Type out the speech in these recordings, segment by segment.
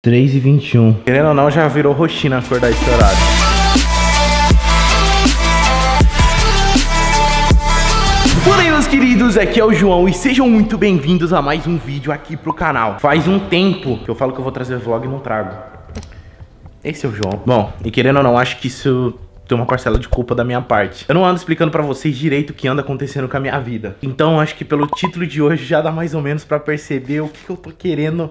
3 e 21. Querendo ou não, já virou rotina acordar esse horário. Fala aí, meus queridos, aqui é o João e sejam muito bem-vindos a mais um vídeo aqui pro canal. Faz um tempo que eu falo que eu vou trazer vlog e não trago. Esse é o João. Bom, e querendo ou não, acho que isso tem uma parcela de culpa da minha parte. Eu não ando explicando para vocês direito o que anda acontecendo com a minha vida. Então, acho que pelo título de hoje já dá mais ou menos para perceber o que, que eu tô querendo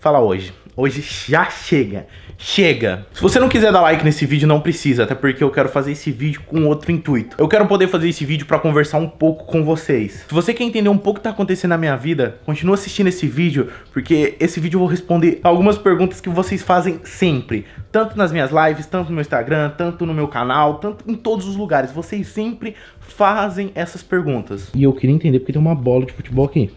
falar hoje. Hoje já chega. Chega. Se você não quiser dar like nesse vídeo, não precisa, até porque eu quero fazer esse vídeo com outro intuito. Eu quero poder fazer esse vídeo para conversar um pouco com vocês. Se você quer entender um pouco o que tá acontecendo na minha vida, continua assistindo esse vídeo, porque esse vídeo eu vou responder algumas perguntas que vocês fazem sempre, tanto nas minhas lives, tanto no meu Instagram, tanto no meu canal, tanto em todos os lugares. Vocês sempre fazem essas perguntas. E eu queria entender porque tem uma bola de futebol aqui.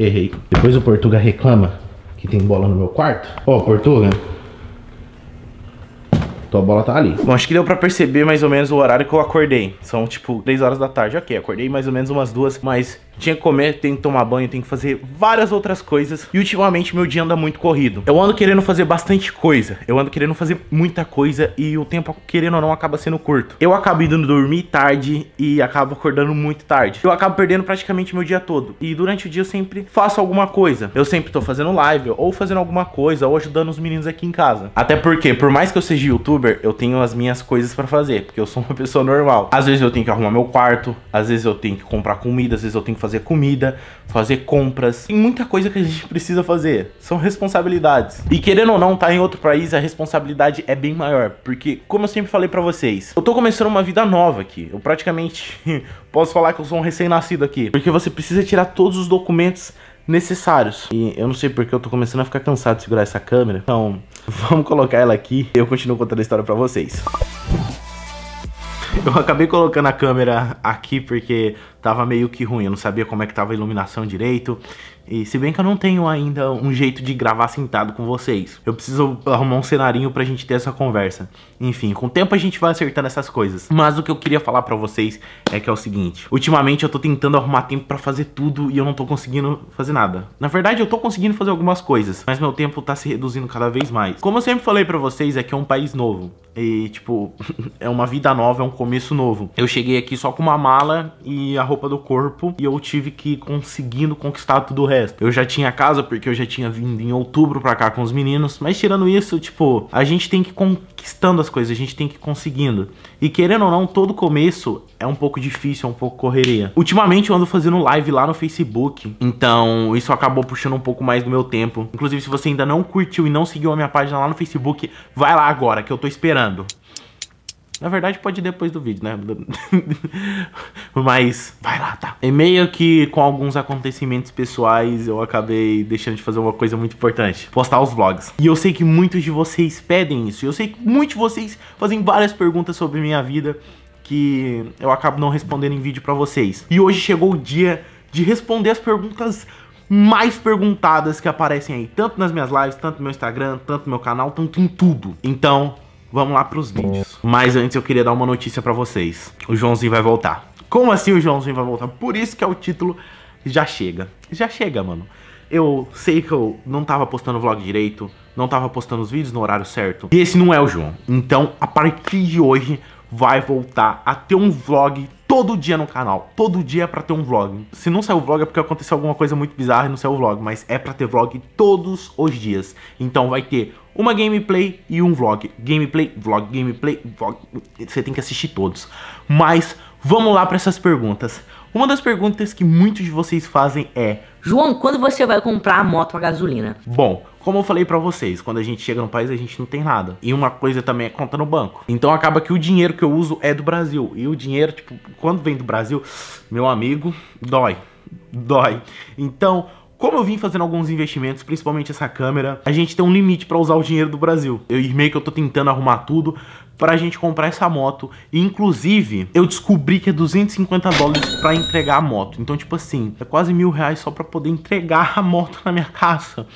Errei. Depois o Portuga reclama que tem bola no meu quarto. Ó, oh, Portuga. Tua bola tá ali. Bom, acho que deu pra perceber mais ou menos o horário que eu acordei. São, tipo, 3 horas da tarde. Ok, acordei mais ou menos umas duas, mas tinha que comer, tem que tomar banho, tem que fazer várias outras coisas. E ultimamente meu dia anda muito corrido. Eu ando querendo fazer bastante coisa. Eu ando querendo fazer muita coisa e o tempo, querendo ou não, acaba sendo curto. Eu acabo indo dormir tarde e acabo acordando muito tarde. Eu acabo perdendo praticamente meu dia todo. E durante o dia eu sempre faço alguma coisa. Eu sempre tô fazendo live ou fazendo alguma coisa ou ajudando os meninos aqui em casa. Até porque, por mais que eu seja youtuber, eu tenho as minhas coisas para fazer, porque eu sou uma pessoa normal. Às vezes eu tenho que arrumar meu quarto, às vezes eu tenho que comprar comida, às vezes eu tenho que fazer comida, fazer compras. Tem muita coisa que a gente precisa fazer. São responsabilidades. E querendo ou não, tá em outro país, a responsabilidade é bem maior. Porque, como eu sempre falei para vocês, eu tô começando uma vida nova aqui. Eu praticamente posso falar que eu sou um recém-nascido aqui. Porque você precisa tirar todos os documentos necessários. E eu não sei porque eu tô começando a ficar cansado de segurar essa câmera. Então, vamos colocar ela aqui e eu continuo contando a história para vocês. Eu acabei colocando a câmera aqui porque tava meio que ruim, eu não sabia como é que tava a iluminação direito. E se bem que eu não tenho ainda um jeito de gravar sentado com vocês. Eu preciso arrumar um cenarinho pra gente ter essa conversa. Enfim, com o tempo a gente vai acertando essas coisas. Mas o que eu queria falar pra vocês é que é o seguinte. Ultimamente eu tô tentando arrumar tempo pra fazer tudo e eu não tô conseguindo fazer nada. Na verdade eu tô conseguindo fazer algumas coisas, mas meu tempo tá se reduzindo cada vez mais. Como eu sempre falei pra vocês, aqui é, é um país novo. E, tipo, é uma vida nova, é um começo novo. Eu cheguei aqui só com uma mala e a roupa do corpo e eu tive que ir conseguindo conquistar tudo o resto. Eu já tinha casa porque eu já tinha vindo em outubro pra cá com os meninos, mas tirando isso, tipo, a gente tem que ir conquistando as coisas, a gente tem que ir conseguindo. E querendo ou não, todo começo é um pouco difícil, é um pouco correria. Ultimamente eu ando fazendo live lá no Facebook, então isso acabou puxando um pouco mais do meu tempo. Inclusive, se você ainda não curtiu e não seguiu a minha página lá no Facebook, vai lá agora que eu tô esperando esperando. Na verdade, pode ir depois do vídeo, né? Mas vai lá, tá? E é meio que com alguns acontecimentos pessoais, eu acabei deixando de fazer uma coisa muito importante: postar os vlogs. E eu sei que muitos de vocês pedem isso. Eu sei que muitos de vocês fazem várias perguntas sobre minha vida que eu acabo não respondendo em vídeo para vocês. E hoje chegou o dia de responder as perguntas mais perguntadas que aparecem aí, tanto nas minhas lives, tanto no meu Instagram, tanto no meu canal, tanto em tudo. Então, Vamos lá pros vídeos. Mas antes eu queria dar uma notícia para vocês. O Joãozinho vai voltar. Como assim o Joãozinho vai voltar? Por isso que é o título Já Chega. Já chega, mano. Eu sei que eu não tava postando vlog direito, não tava postando os vídeos no horário certo. E esse não é o João. Então, a partir de hoje, vai voltar a ter um vlog todo dia no canal. Todo dia é pra ter um vlog. Se não saiu vlog é porque aconteceu alguma coisa muito bizarra e não saiu vlog, mas é pra ter vlog todos os dias. Então vai ter uma gameplay e um vlog. Gameplay, vlog, gameplay, vlog. Você tem que assistir todos. Mas Vamos lá para essas perguntas. Uma das perguntas que muitos de vocês fazem é: João, quando você vai comprar a moto a gasolina? Bom, como eu falei para vocês, quando a gente chega no país a gente não tem nada. E uma coisa também é conta no banco. Então acaba que o dinheiro que eu uso é do Brasil. E o dinheiro, tipo, quando vem do Brasil, meu amigo, dói. Dói. Então, como eu vim fazendo alguns investimentos, principalmente essa câmera, a gente tem um limite para usar o dinheiro do Brasil. Eu meio que eu tô tentando arrumar tudo para a gente comprar essa moto. E, inclusive, eu descobri que é 250 dólares para entregar a moto. Então, tipo assim, é quase mil reais só para poder entregar a moto na minha casa.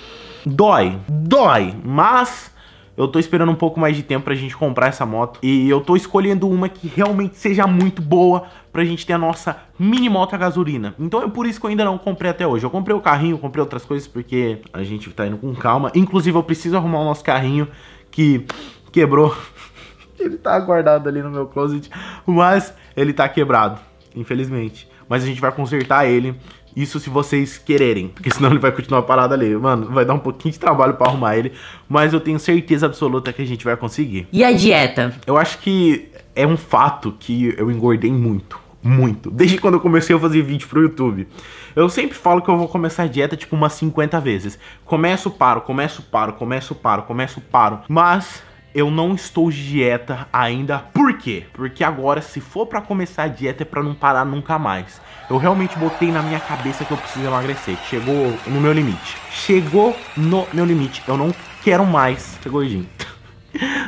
Dói, dói, mas eu tô esperando um pouco mais de tempo pra gente comprar essa moto. E eu tô escolhendo uma que realmente seja muito boa pra gente ter a nossa mini moto a gasolina. Então é por isso que eu ainda não comprei até hoje. Eu comprei o carrinho, comprei outras coisas porque a gente tá indo com calma. Inclusive eu preciso arrumar o nosso carrinho que quebrou. ele tá guardado ali no meu closet, mas ele tá quebrado, infelizmente. Mas a gente vai consertar ele isso se vocês quererem, porque senão ele vai continuar parado ali. Mano, vai dar um pouquinho de trabalho para arrumar ele, mas eu tenho certeza absoluta que a gente vai conseguir. E a dieta? Eu acho que é um fato que eu engordei muito muito. Desde quando eu comecei a fazer vídeo pro YouTube. Eu sempre falo que eu vou começar a dieta tipo umas 50 vezes. Começo, paro, começo, paro, começo, paro, começo, paro. Mas eu não estou de dieta ainda. Por quê? Porque agora, se for para começar a dieta, é pra não parar nunca mais. Eu realmente botei na minha cabeça que eu preciso emagrecer. Chegou no meu limite. Chegou no meu limite. Eu não quero mais ser gordinho.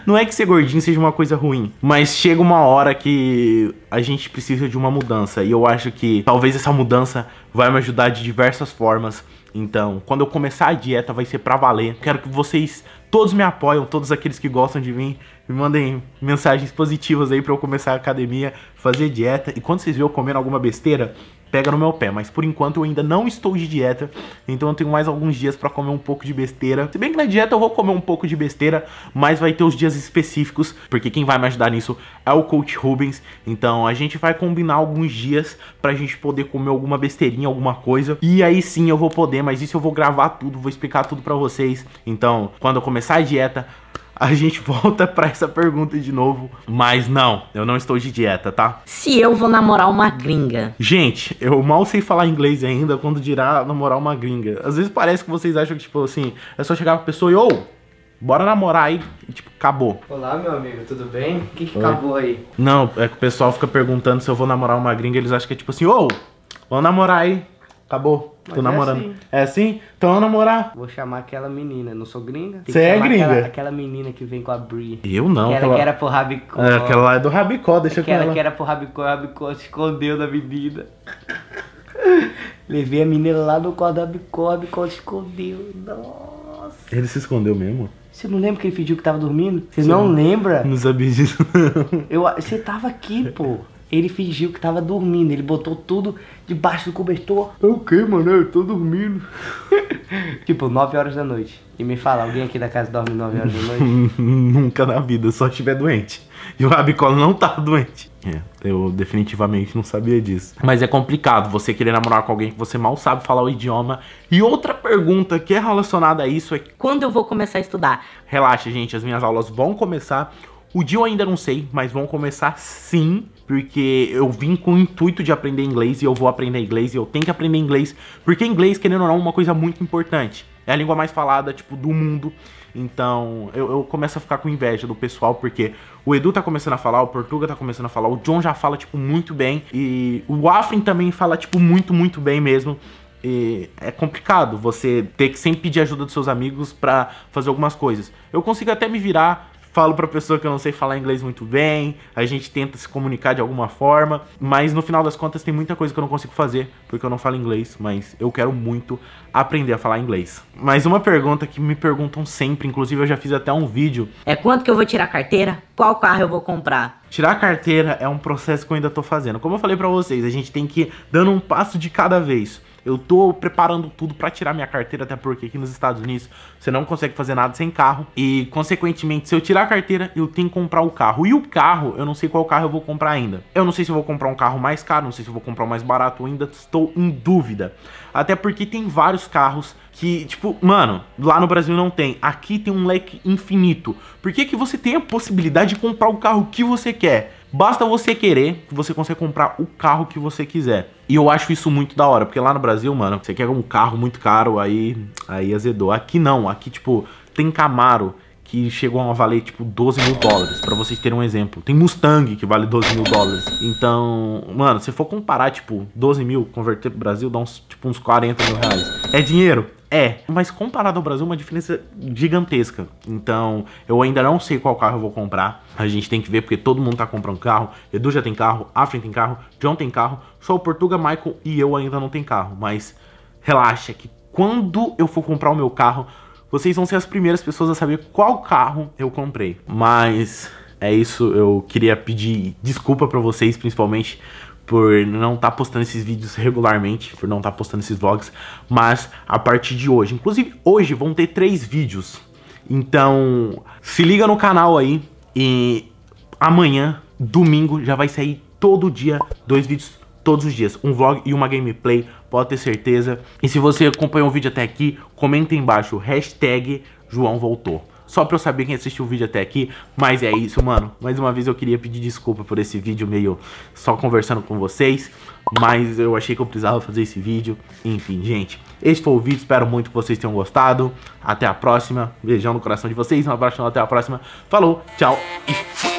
Não é que ser gordinho seja uma coisa ruim, mas chega uma hora que a gente precisa de uma mudança. E eu acho que talvez essa mudança vai me ajudar de diversas formas. Então, quando eu começar a dieta, vai ser pra valer. Quero que vocês Todos me apoiam, todos aqueles que gostam de mim me mandem mensagens positivas aí para eu começar a academia, fazer dieta. E quando vocês viram eu comendo alguma besteira, pega no meu pé. Mas por enquanto eu ainda não estou de dieta, então eu tenho mais alguns dias para comer um pouco de besteira. Se bem que na dieta eu vou comer um pouco de besteira, mas vai ter os dias específicos, porque quem vai me ajudar nisso é o coach Rubens. Então a gente vai combinar alguns dias pra gente poder comer alguma besteirinha, alguma coisa. E aí sim eu vou poder, mas isso eu vou gravar tudo, vou explicar tudo para vocês. Então, quando eu começar a dieta, a gente volta para essa pergunta de novo. Mas não, eu não estou de dieta, tá? Se eu vou namorar uma gringa. Gente, eu mal sei falar inglês ainda quando dirá namorar uma gringa. Às vezes parece que vocês acham que, tipo assim, é só chegar pra pessoa e, ou, oh, Bora namorar aí, e, tipo, acabou. Olá, meu amigo, tudo bem? O que, que acabou aí? Não, é que o pessoal fica perguntando se eu vou namorar uma gringa, eles acham que é tipo assim, ô, vamos namorar aí. Acabou. Mas Tô é namorando. É assim. é assim? Então vamos namorar. Vou chamar aquela menina. Não sou gringa? Você é gringa? Aquela, aquela, menina que vem com a Brie. Eu não. Aquela, aquela... que era pro Rabicó. É, aquela lá é do Rabicó, deixa aquela com ela. que era pro Rabicó, o Rabicó se escondeu da menina. Levei a menina lá no quarto do Rabicó, o Rabicó se escondeu. Nossa. Ele se escondeu mesmo? Você não lembra que ele fingiu que tava dormindo? Você não, lembra? Não sabia disso, não. Eu, você tava aqui, pô. Ele fingiu que tava dormindo, ele botou tudo debaixo do cobertor. É o que, mano? Eu tô dormindo. tipo, 9 horas da noite. E me fala, alguém aqui da casa dorme 9 horas da noite? Nunca na vida, só estiver doente. E o Rabicola não tá doente. É, eu definitivamente não sabia disso. Mas é complicado você querer namorar com alguém que você mal sabe falar o idioma. E outra pergunta que é relacionada a isso é: quando eu vou começar a estudar? Relaxa, gente, as minhas aulas vão começar. O dia eu ainda não sei, mas vamos começar sim, porque eu vim com o intuito de aprender inglês e eu vou aprender inglês e eu tenho que aprender inglês, porque inglês, querendo ou não, é uma coisa muito importante. É a língua mais falada, tipo, do mundo. Então, eu, eu, começo a ficar com inveja do pessoal, porque o Edu tá começando a falar, o Portuga tá começando a falar, o John já fala, tipo, muito bem. E o Afrin também fala, tipo, muito, muito bem mesmo. E é complicado você ter que sempre pedir ajuda dos seus amigos para fazer algumas coisas. Eu consigo até me virar, falo pra pessoa que eu não sei falar inglês muito bem, a gente tenta se comunicar de alguma forma, mas no final das contas tem muita coisa que eu não consigo fazer, porque eu não falo inglês, mas eu quero muito aprender a falar inglês. Mas uma pergunta que me perguntam sempre, inclusive eu já fiz até um vídeo. É quanto que eu vou tirar a carteira? Qual carro eu vou comprar? Tirar a carteira é um processo que eu ainda tô fazendo. Como eu falei para vocês, a gente tem que ir dando um passo de cada vez. Eu tô preparando tudo para tirar minha carteira, até porque aqui nos Estados Unidos você não consegue fazer nada sem carro. E, consequentemente, se eu tirar a carteira, eu tenho que comprar o carro. E o carro, eu não sei qual carro eu vou comprar ainda. Eu não sei se eu vou comprar um carro mais caro, não sei se eu vou comprar um mais barato, eu ainda estou em dúvida. Até porque tem vários carros que, tipo, mano, lá no Brasil não tem. Aqui tem um leque infinito. Por que, que você tem a possibilidade de comprar o carro que você quer? Basta você querer que você consegue comprar o carro que você quiser. E eu acho isso muito da hora, porque lá no Brasil, mano, você quer um carro muito caro, aí, aí azedou. Aqui não, aqui tipo, tem Camaro, que chegam a valer tipo 12 mil dólares, para vocês terem um exemplo. Tem Mustang que vale 12 mil dólares. Então, mano, se for comparar, tipo, 12 mil, converter pro Brasil, dá uns, tipo, uns 40 mil reais. É dinheiro? É, mas comparado ao Brasil, uma diferença gigantesca. Então, eu ainda não sei qual carro eu vou comprar. A gente tem que ver, porque todo mundo tá comprando carro. Edu já tem carro, Afrin tem carro, John tem carro. Só o Portuga, Michael e eu ainda não tem carro. Mas relaxa que quando eu for comprar o meu carro, vocês vão ser as primeiras pessoas a saber qual carro eu comprei. Mas é isso, eu queria pedir desculpa para vocês, principalmente por não estar tá postando esses vídeos regularmente, por não estar tá postando esses vlogs, mas a partir de hoje, inclusive hoje vão ter três vídeos, então se liga no canal aí e amanhã, domingo, já vai sair todo dia dois vídeos todos os dias. Um vlog e uma gameplay, pode ter certeza. E se você acompanhou o vídeo até aqui, comenta aí embaixo, hashtag João Voltou. Só pra eu saber quem assistiu o vídeo até aqui, mas é isso, mano. Mais uma vez eu queria pedir desculpa por esse vídeo meio só conversando com vocês, mas eu achei que eu precisava fazer esse vídeo. Enfim, gente, esse foi o vídeo, espero muito que vocês tenham gostado. Até a próxima, beijão no coração de vocês, um abraço, até a próxima. Falou, tchau e fui!